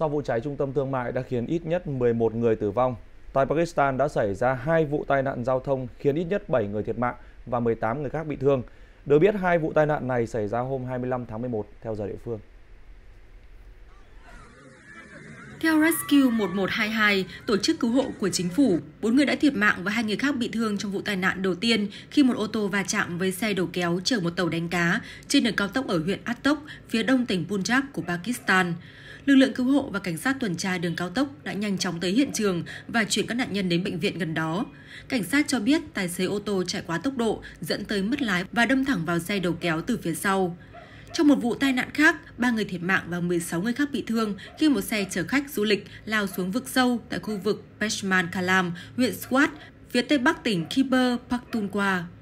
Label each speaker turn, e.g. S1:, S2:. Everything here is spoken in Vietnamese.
S1: Sau vụ cháy trung tâm thương mại đã khiến ít nhất 11 người tử vong, tại Pakistan đã xảy ra hai vụ tai nạn giao thông khiến ít nhất 7 người thiệt mạng và 18 người khác bị thương. Được biết hai vụ tai nạn này xảy ra hôm 25 tháng 11 theo giờ địa phương.
S2: Theo Rescue 1122, tổ chức cứu hộ của chính phủ, bốn người đã thiệt mạng và hai người khác bị thương trong vụ tai nạn đầu tiên khi một ô tô va chạm với xe đầu kéo chở một tàu đánh cá trên đường cao tốc ở huyện Attock, phía đông tỉnh Punjab của Pakistan. Lực lượng cứu hộ và cảnh sát tuần tra đường cao tốc đã nhanh chóng tới hiện trường và chuyển các nạn nhân đến bệnh viện gần đó. Cảnh sát cho biết tài xế ô tô chạy quá tốc độ dẫn tới mất lái và đâm thẳng vào xe đầu kéo từ phía sau. Trong một vụ tai nạn khác, 3 người thiệt mạng và 16 người khác bị thương khi một xe chở khách du lịch lao xuống vực sâu tại khu vực Peshman Kalam, huyện Swat, phía tây bắc tỉnh Khyber Pakhtunkhwa.